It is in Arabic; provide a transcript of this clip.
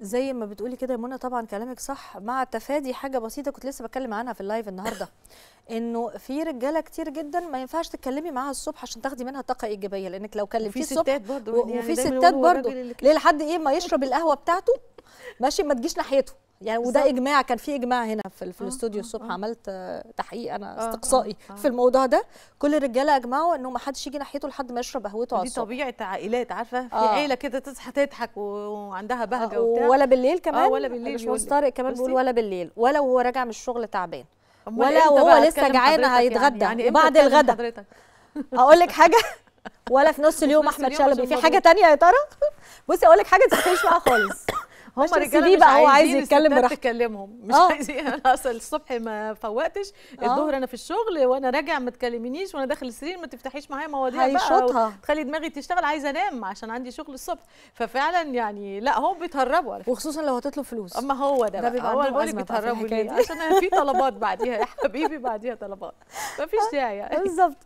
زي ما بتقولي كده يا منى طبعا كلامك صح مع تفادي حاجه بسيطه كنت لسه بتكلم عنها في اللايف النهارده انه في رجاله كتير جدا ما ينفعش تتكلمي معاها الصبح عشان تاخدي منها طاقه ايجابيه لانك لو كلمتيه الصبح يعني وفي ستات برضه وفي ستات برضه ليه لحد ايه ما يشرب القهوه بتاعته ماشي ما تجيش ناحيته يعني وده بالزبط. اجماع كان في اجماع هنا في, في آه، الاستوديو آه، الصبح آه. عملت تحقيق انا آه، استقصائي آه. في الموضوع ده كل الرجاله اجمعوا انه ما حدش يجي ناحيته لحد ما يشرب قهوته على دي طبيعه عائلات عارفه في آه. عيله كده تصحى تضحك وعندها بهجه آه. وبتاع ولا بالليل كمان آه ولا بالليل مش طارق كمان بيقول ولا بالليل ولا وهو راجع من الشغل تعبان ولا وهو لسه جعان يعني، هيتغدى يعني. يعني بعد الغدا اقول لك حاجه ولا في نص اليوم احمد شلبي في حاجه تانية يا ترى بصي اقول لك حاجه تستفيش بقى خالص هم رجاله بقى هو عايز يتكلم براحته تكلمهم مش آه. عايزين انا اصل الصبح ما فوقتش الظهر آه. انا في الشغل وانا راجع ما تكلمينيش وانا داخل السرير ما تفتحيش معايا مواضيع بقى تخلي دماغي تشتغل عايزه انام عشان عندي شغل الصبح ففعلا يعني لا هم بيتهربوا على فكره وخصوصا لو هتطلب فلوس اما هو ده, ده بقى هو اللي بيتهربوا عشان في طلبات بعديها يا حبيبي بعديها طلبات مفيش آه. داعي يعني بالظبط